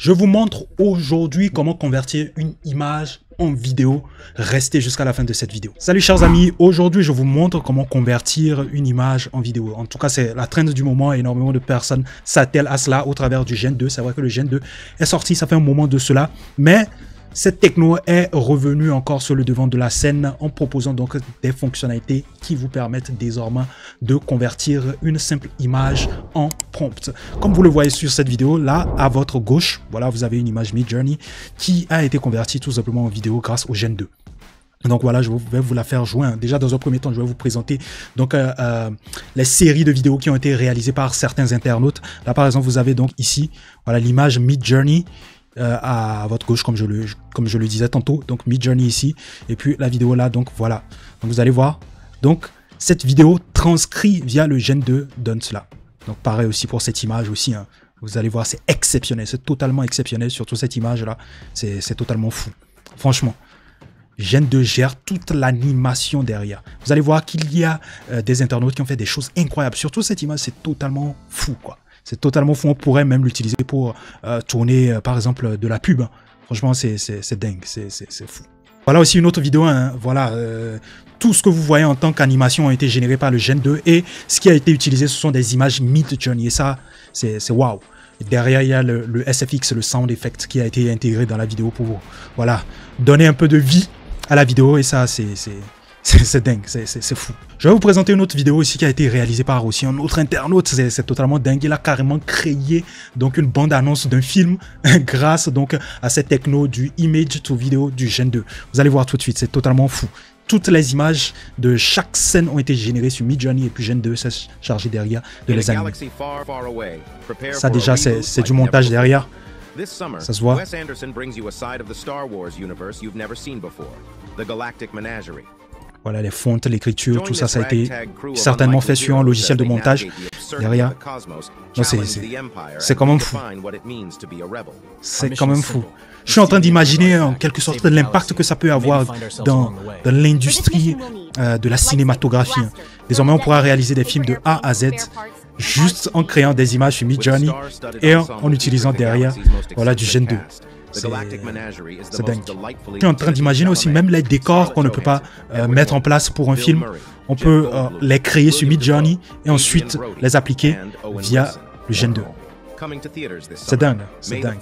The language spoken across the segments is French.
Je vous montre aujourd'hui comment convertir une image en vidéo. Restez jusqu'à la fin de cette vidéo. Salut chers amis, aujourd'hui je vous montre comment convertir une image en vidéo. En tout cas, c'est la trend du moment. Énormément de personnes s'attellent à cela au travers du Gen 2. C'est vrai que le Gen 2 est sorti, ça fait un moment de cela. Mais cette techno est revenue encore sur le devant de la scène en proposant donc des fonctionnalités qui vous permettent désormais de convertir une simple image en prompt. Comme vous le voyez sur cette vidéo, là, à votre gauche, voilà, vous avez une image mid journey qui a été convertie tout simplement en vidéo grâce au Gen 2. Donc voilà, je vais vous la faire joindre. Hein. Déjà, dans un premier temps, je vais vous présenter donc euh, euh, les séries de vidéos qui ont été réalisées par certains internautes. Là, par exemple, vous avez donc ici, voilà, l'image Mid Journey euh, à votre gauche, comme je le comme je le disais tantôt. Donc Mid Journey ici, et puis la vidéo là. Donc voilà. Donc vous allez voir. Donc cette vidéo transcrit via le Gen 2 donne cela. Donc pareil aussi pour cette image aussi. Hein. Vous allez voir, c'est exceptionnel. C'est totalement exceptionnel, surtout cette image-là. C'est totalement fou. Franchement. Gêne de gère toute l'animation derrière. Vous allez voir qu'il y a euh, des internautes qui ont fait des choses incroyables. Surtout cette image, c'est totalement fou, quoi. C'est totalement fou. On pourrait même l'utiliser pour euh, tourner, euh, par exemple, de la pub. Hein. Franchement, c'est dingue. C'est fou. Voilà aussi une autre vidéo, hein. voilà, euh, tout ce que vous voyez en tant qu'animation a été généré par le Gen 2 et ce qui a été utilisé, ce sont des images mid-journey et ça, c'est waouh. Derrière, il y a le, le, SFX, le sound effect qui a été intégré dans la vidéo pour voilà, donner un peu de vie à la vidéo et ça, c'est c'est dingue, c'est fou. Je vais vous présenter une autre vidéo aussi qui a été réalisée par aussi un autre internaute. C'est totalement dingue. Il a carrément créé donc une bande-annonce d'un film grâce donc à cette techno du image to video du Gen 2. Vous allez voir tout de suite, c'est totalement fou. Toutes les images de chaque scène ont été générées sur Midjourney et puis Gen 2 s'est chargé derrière de les animer. Ça déjà, c'est du montage derrière. Ça se voit. Wes Anderson Star Wars the Galactic Menagerie. Voilà, les fontes, l'écriture, tout ça, ça a été certainement fait sur un logiciel de montage derrière. C'est quand même fou. C'est ah, quand même fou. Je suis en train d'imaginer euh, en quelque sorte l'impact que ça peut avoir dans, l'industrie euh, de la cinématographie. Désormais, on pourra réaliser des films de A à Z juste en créant des images sur Mid Journey et en utilisant derrière voilà, du Gen 2. C'est dingue. Je suis en train d'imaginer aussi même les décors qu'on ne peut pas euh, mettre en place pour un film. On peut euh, les créer sur Midjourney et ensuite les appliquer via le Gen 2. C'est dingue, c'est dingue.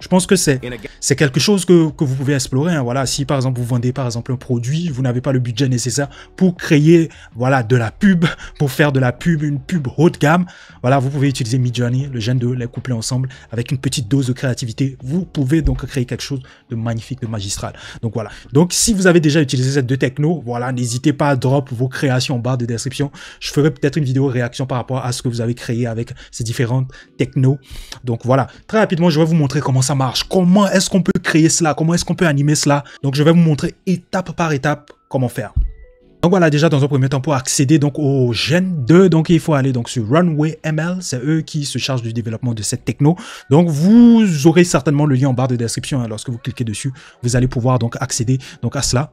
Je pense que c'est c'est quelque chose que, vous pouvez explorer. Hein. voilà, si par exemple vous vendez par exemple un produit, vous n'avez pas le budget nécessaire pour créer voilà de la pub, pour faire de la pub une pub haut de gamme. Voilà, vous pouvez utiliser Midjourney, le gène de les coupler ensemble avec une petite dose de créativité. Vous pouvez donc créer quelque chose de magnifique, de magistral. Donc voilà. Donc si vous avez déjà utilisé cette deux techno, voilà, n'hésitez pas à drop vos créations en barre de description. Je ferai peut-être une vidéo réaction par rapport à ce que vous avez créé avec ces différentes techno. Donc voilà. Très rapidement, je vais vous montrer comment marche, comment est-ce qu'on peut créer cela, comment est-ce qu'on peut animer cela. Donc je vais vous montrer étape par étape comment faire. Donc voilà, déjà dans un premier temps, pour accéder donc au Gen 2, donc il faut aller donc sur Runway ML, c'est eux qui se chargent du développement de cette techno. Donc vous aurez certainement le lien en barre de description, hein. lorsque vous cliquez dessus, vous allez pouvoir donc accéder donc à cela.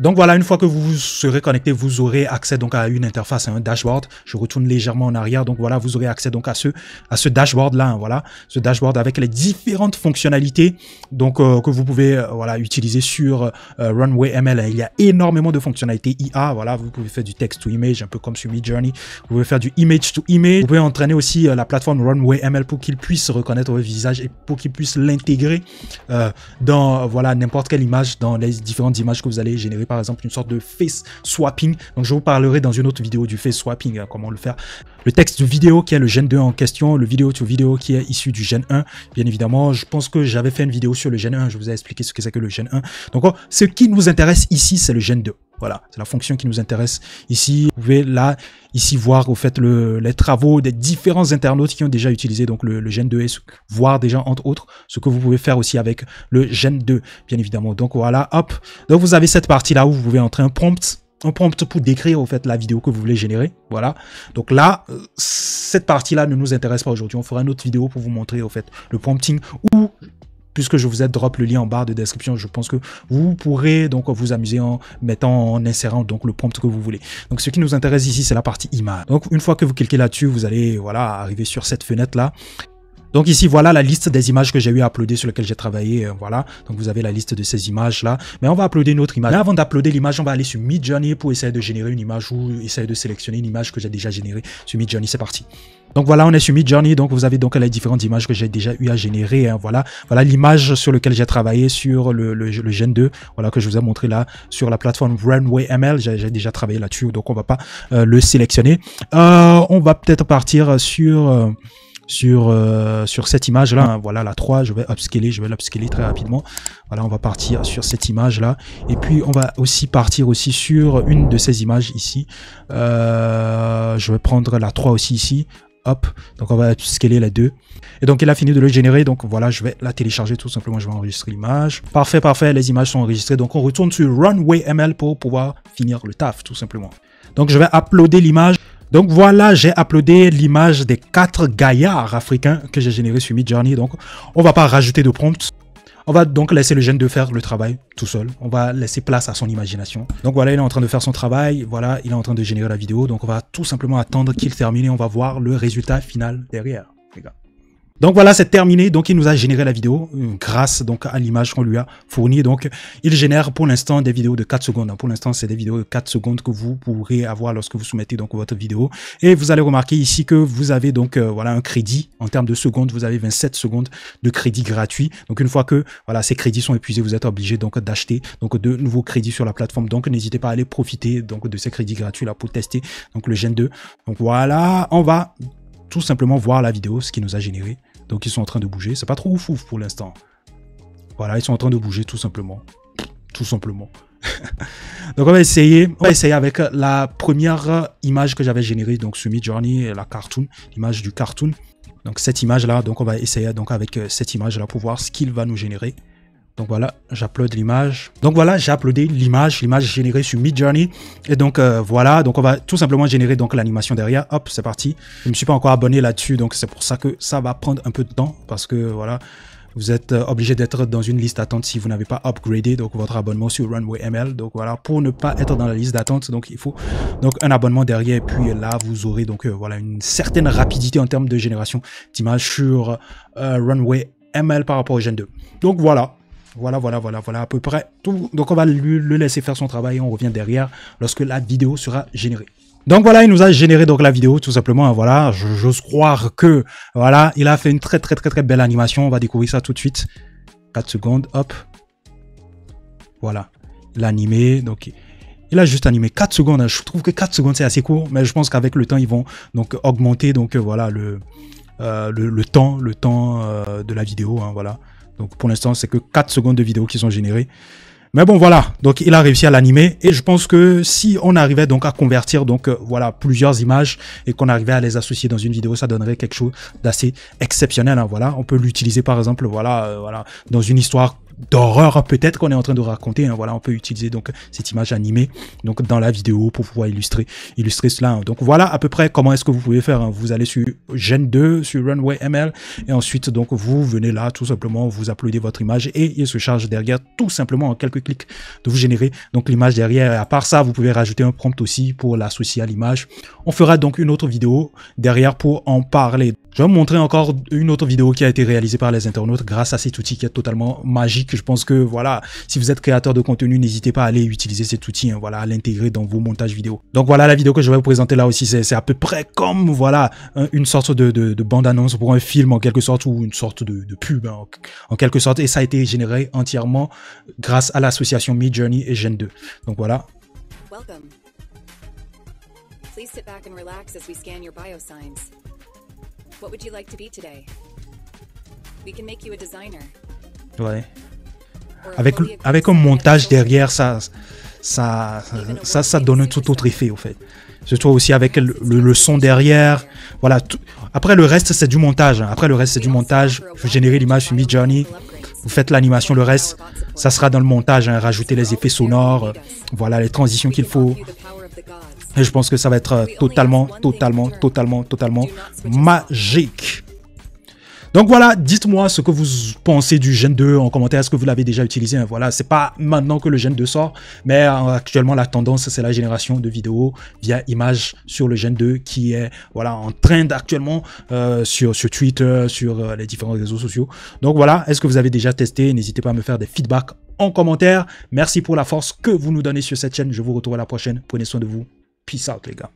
Donc voilà, une fois que vous serez connecté, vous aurez accès donc à une interface, à un dashboard. Je retourne légèrement en arrière. Donc voilà, vous aurez accès donc à ce, à ce dashboard là. Hein, voilà, ce dashboard avec les différentes fonctionnalités donc euh, que vous pouvez euh, voilà utiliser sur euh, Runway ML. Il y a énormément de fonctionnalités IA. Voilà, vous pouvez faire du text to image, un peu comme sur Midjourney. Vous pouvez faire du image to image. Vous pouvez entraîner aussi la plateforme Runway ML pour qu'il puisse reconnaître vos visages et pour qu'il puisse l'intégrer dans voilà n'importe quelle image, dans les différentes images que vous allez générer par exemple une sorte de face swapping. Donc je vous parlerai dans une autre vidéo du face swapping, euh, comment le faire. Le texte de vidéo qui est le gène 2 en question, le vidéo to vidéo qui est issu du gène 1. Bien évidemment, je pense que j'avais fait une vidéo sur le gène 1, je vous ai expliqué ce que c'est que le gène 1. Donc oh, ce qui nous intéresse ici, c'est le gène 2. Voilà, c'est la fonction qui nous intéresse ici. Vous pouvez là, ici, voir au fait les travaux des différents internautes qui ont déjà utilisé donc le, le Gen 2 et voir déjà entre autres ce que vous pouvez faire aussi avec le gène 2, bien évidemment. Donc voilà, hop. Donc vous avez cette partie là où vous pouvez entrer un prompt un prompt pour décrire au fait la vidéo que vous voulez générer. Voilà. Donc là, euh, cette partie-là ne nous intéresse pas aujourd'hui. On fera une autre vidéo pour vous montrer au fait le prompting ou puisque je vous ai drop le lien en barre de description, je pense que vous pourrez donc vous amuser en mettant, en insérant donc le prompt que vous voulez. Donc ce qui nous intéresse ici, c'est la partie image. Donc une fois que vous cliquez là-dessus, vous allez voilà arriver sur cette fenêtre là. Donc ici, voilà la liste des images que j'ai eu à uploader sur lesquelles j'ai travaillé. Euh, voilà, donc vous avez la liste de ces images-là. Mais on va uploader une autre image. Mais avant d'uploader l'image, on va aller sur Midjourney pour essayer de générer une image ou essayer de sélectionner une image que j'ai déjà générée sur Midjourney. C'est parti. Donc voilà, on est sur Midjourney, donc vous avez donc les différentes images que j'ai déjà eu à générer. Hein, voilà, voilà l'image sur laquelle j'ai travaillé sur le, le, le, Gen 2, voilà que je vous ai montré là sur la plateforme Runway ML. J'ai déjà travaillé là-dessus, donc on va pas euh, le sélectionner. Euh, on va peut-être partir sur euh, sur sur cette image là. Hein. voilà la 3, je vais upscaler, je vais l'upscaler très rapidement. Voilà, on va partir sur cette image là, et puis on va aussi partir aussi sur une de ces images ici. je vais prendre la 3 aussi ici. Hop, donc on va scaler les deux Et donc il a fini de le générer, donc voilà, je vais la télécharger tout simplement, je vais enregistrer l'image. Parfait, parfait, les images sont enregistrées, donc on retourne sur Runway ML pour pouvoir finir le taf tout simplement. Donc je vais uploader l'image. Donc voilà, j'ai uploadé l'image des quatre gaillards africains que j'ai généré sur Midjourney. Donc on va pas rajouter de prompts. On va donc laisser le jeune de faire le travail tout seul. On va laisser place à son imagination. Donc voilà, il est en train de faire son travail. Voilà, il est en train de générer la vidéo. Donc on va tout simplement attendre qu'il termine et on va voir le résultat final derrière, les gars. Donc voilà, c'est terminé. Donc il nous a généré la vidéo grâce donc à l'image qu'on lui a fournie. Donc il génère pour l'instant des vidéos de 4 secondes. Pour l'instant, c'est des vidéos de 4 secondes que vous pourrez avoir lorsque vous soumettez donc votre vidéo. Et vous allez remarquer ici que vous avez donc euh, voilà un crédit en termes de secondes. Vous avez 27 secondes de crédit gratuit. Donc une fois que voilà ces crédits sont épuisés, vous êtes obligé donc d'acheter donc de nouveaux crédits sur la plateforme. Donc n'hésitez pas à aller profiter donc de ces crédits gratuits là pour tester donc le Gen 2. Donc voilà, on va tout simplement voir la vidéo, ce qui nous a généré donc ils sont en train de bouger. C'est pas trop ouf ouf pour l'instant. Voilà, ils sont en train de bouger tout simplement. Tout simplement. donc on va essayer, on va essayer avec la première image que j'avais générée donc sur Midjourney, la cartoon, l'image du cartoon. Donc cette image là, donc on va essayer donc avec euh, cette image là pour voir ce qu'il va nous générer. Donc voilà, j'applaudis l'image. Donc voilà, j'ai uploadé l'image, l'image générée sur Midjourney. Et donc euh, voilà, donc on va tout simplement générer donc l'animation derrière. Hop, c'est parti. Je ne me suis pas encore abonné là-dessus, donc c'est pour ça que ça va prendre un peu de temps parce que voilà, vous êtes euh, obligé d'être dans une liste d'attente si vous n'avez pas upgradé donc votre abonnement sur Runway ML. Donc voilà, pour ne pas être dans la liste d'attente, donc il faut donc un abonnement derrière et puis là vous aurez donc euh, voilà une certaine rapidité en termes de génération d'images sur Runway ML par rapport au Gen 2. Donc voilà, voilà, voilà, voilà, voilà, à peu près tout. Donc on va lui, le laisser faire son travail et on revient derrière lorsque la vidéo sera générée. Donc voilà, il nous a généré donc la vidéo tout simplement. Hein, voilà, j'ose croire que voilà, il a fait une très très très très belle animation. On va découvrir ça tout de suite. 4 secondes, hop. Voilà, l'animé. Donc il a juste animé 4 secondes. Hein. Je trouve que 4 secondes c'est assez court, mais je pense qu'avec le temps ils vont donc augmenter donc euh, voilà euh, le le, temps le temps euh, de la vidéo. Hein, voilà. Donc pour l'instant, c'est que 4 secondes de vidéo qui sont générées. Mais bon, voilà. Donc, il a réussi à l'animer. Et je pense que si on arrivait donc à convertir, donc, euh, voilà, plusieurs images et qu'on arrivait à les associer dans une vidéo, ça donnerait quelque chose d'assez exceptionnel. Hein, voilà. On peut l'utiliser, par exemple, voilà, euh, voilà, dans une histoire d'horreur hein. peut-être qu'on est en train de raconter. Hein. voilà, on peut utiliser donc cette image animée donc dans la vidéo pour pouvoir illustrer illustrer cela. Hein. Donc voilà à peu près comment est-ce que vous pouvez faire. Vous allez sur Gen 2 sur Runway ML et ensuite donc vous venez là tout simplement vous uploadez votre image et il se charge derrière tout simplement en quelques clics de vous générer donc l'image derrière. Et à part ça, vous pouvez rajouter un prompt aussi pour l'associer à l'image. On fera donc une autre vidéo derrière pour en parler. Je vais vous montrer encore une autre vidéo qui a été réalisée par les internautes grâce à cet outil qui est totalement magique je pense que voilà, si vous êtes créateur de contenu, n'hésitez pas à aller utiliser cet outil, hein, voilà, à l'intégrer dans vos montages vidéo. Donc voilà, la vidéo que je vais vous présenter là aussi, c'est à peu près comme voilà une sorte de, bande-annonce pour un film en quelque sorte ou une sorte de, pub hein, en, quelque sorte. Et ça a été généré entièrement grâce à l'association Me Journey et Gen 2. Donc voilà avec, avec un montage derrière, ça, ça, ça, ça donne un tout autre effet, au fait. trouve aussi avec le, son derrière. Voilà. Après, le reste, c'est du montage. Hein. Après, le reste, c'est du montage. Vous générez l'image sur Midjourney. Vous faites l'animation. Le reste, ça sera dans le montage. Hein. Rajouter les effets sonores. Euh, voilà, les transitions qu'il faut. Et je pense que ça va être euh, totalement, totalement, totalement, totalement magique. Donc voilà, dites-moi ce que vous pensez du Gen 2 en commentaire. Est-ce que vous l'avez déjà utilisé hein, Voilà, c'est pas maintenant que le Gen 2 sort, mais euh, actuellement la tendance c'est la génération de vidéos via images sur le Gen 2 qui est voilà en train actuellement euh, sur Twitter, sur euh, les différents réseaux sociaux. Donc voilà, est-ce que vous avez déjà testé N'hésitez pas à me faire des feedbacks en commentaire. Merci pour la force que vous nous donnez sur cette chaîne. Je vous retrouve à la prochaine. Prenez soin de vous. Peace out les gars.